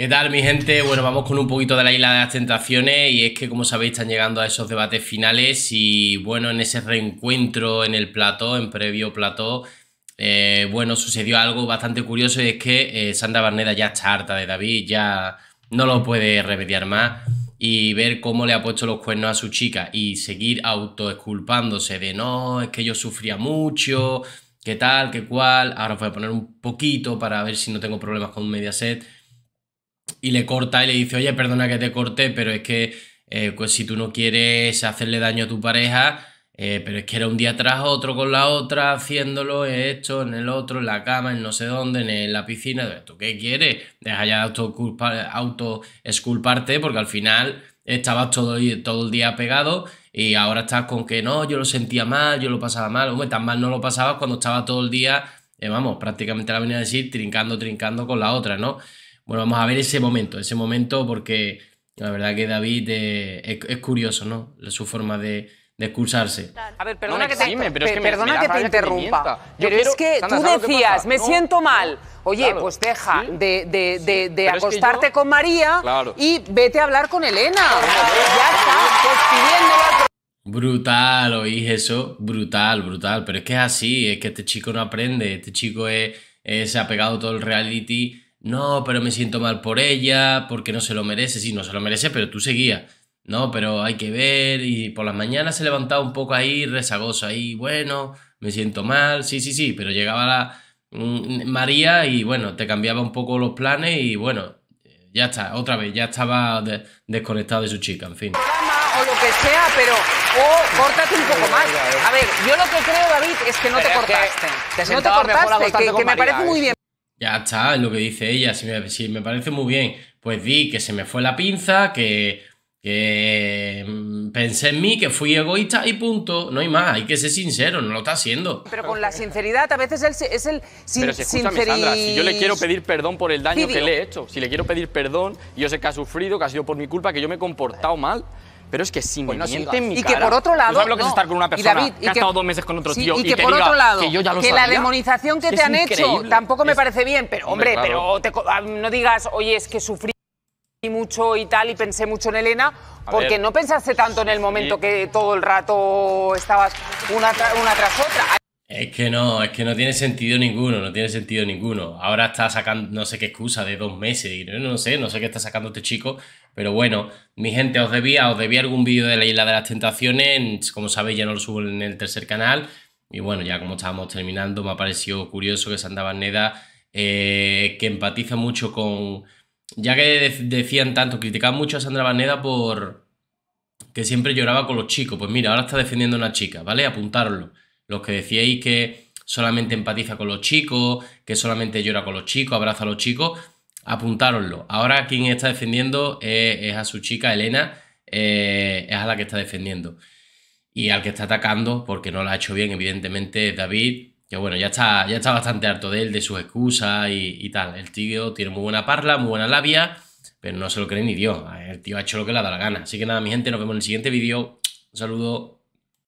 ¿Qué tal, mi gente? Bueno, vamos con un poquito de la isla de las tentaciones y es que, como sabéis, están llegando a esos debates finales y, bueno, en ese reencuentro en el plató, en previo plató, eh, bueno, sucedió algo bastante curioso y es que eh, Sandra Barneda ya está harta de David, ya no lo puede remediar más y ver cómo le ha puesto los cuernos a su chica y seguir autoesculpándose de no, es que yo sufría mucho, qué tal, qué cual, ahora os voy a poner un poquito para ver si no tengo problemas con Mediaset y le corta y le dice, oye, perdona que te corté, pero es que eh, pues si tú no quieres hacerle daño a tu pareja, eh, pero es que era un día atrás otro con la otra, haciéndolo esto, en el otro, en la cama, en no sé dónde, en la piscina, ¿tú qué quieres? Deja ya auto-esculparte, porque al final estabas todo, todo el día pegado y ahora estás con que no, yo lo sentía mal, yo lo pasaba mal, hombre, tan mal no lo pasabas cuando estaba todo el día, eh, vamos, prácticamente la venía a decir, trincando, trincando con la otra, ¿no? Bueno, vamos a ver ese momento, ese momento porque la verdad que David eh, es, curioso, ¿no? Su forma de, de excusarse. A ver, perdona que te, interrumpa. pero es que tú decías, me siento mal. Oye, pues deja de, acostarte con María y vete a hablar con Elena. Ya está, pues Brutal, oís eso, brutal, brutal. Pero es que es así, es que este chico no aprende, este chico se ha pegado todo el reality no, pero me siento mal por ella, porque no se lo merece, sí, no se lo merece, pero tú seguías. No, pero hay que ver, y por las mañanas se levantaba un poco ahí, rezagoso, ahí, bueno, me siento mal, sí, sí, sí, pero llegaba la mm, María y bueno, te cambiaba un poco los planes y bueno, eh, ya está, otra vez, ya estaba desconectado de su chica, en fin. O lo que sea, pero o córtate un poco más. A ver, yo lo que creo, David, es que no te cortaste. no te cortaste, que, me parece muy ¿eh? bien. Ya está, es lo que dice ella. Si me, parece muy bien, pues di que se me fue la pinza, que, mm, pensé en mí, que fui egoísta y punto. No hay más, hay que ser sincero, no lo está haciendo. Pero con la sinceridad, a veces es el sin, Pero si si yo le quiero pedir perdón por el daño que le he hecho, si le quiero pedir perdón, yo sé que ha sufrido, que ha sido por mi culpa, que yo me he comportado mal. Pero es que si pues no Y que por otro lado. lo que estar con una persona estado dos meses con otro tío? Y, que, por otro lado. Que, la demonización que, te han hecho tampoco me parece bien, pero hombre, pero ah, no digas, oye, es que sufrí mucho y tal y pensé mucho en Elena, porque no pensaste tanto en el momento que todo el rato estabas una tras otra. Es que no, es que no tiene sentido ninguno, no tiene sentido ninguno. Ahora está sacando no sé qué excusa de dos meses, y no, sé, no sé qué está sacando este chico, pero bueno, mi gente, os debía, os debía algún vídeo de la Isla de las Tentaciones, como sabéis ya no lo subo en el tercer canal, y bueno, ya como estábamos terminando, me ha parecido curioso que Sandra Barneda, eh, que empatiza mucho con... Ya que decían tanto, criticaban mucho a Sandra Barneda por que siempre lloraba con los chicos, pues mira, ahora está defendiendo a una chica, ¿vale? Apuntarlo. Los que decíais que solamente empatiza con los chicos, que solamente llora con los chicos, abraza a los chicos, apuntároslo. Ahora quien está defendiendo es, a su chica, Elena, eh, es a la que está defendiendo. Y al que está atacando, porque no la ha hecho bien, evidentemente, David, que bueno, ya está, ya está bastante harto de él, de sus excusas y, tal. El tío tiene muy buena parla, muy buena labia, pero no se lo cree ni Dios. El tío ha hecho lo que le da la gana. Así que nada, mi gente, nos vemos en el siguiente vídeo. Un saludo.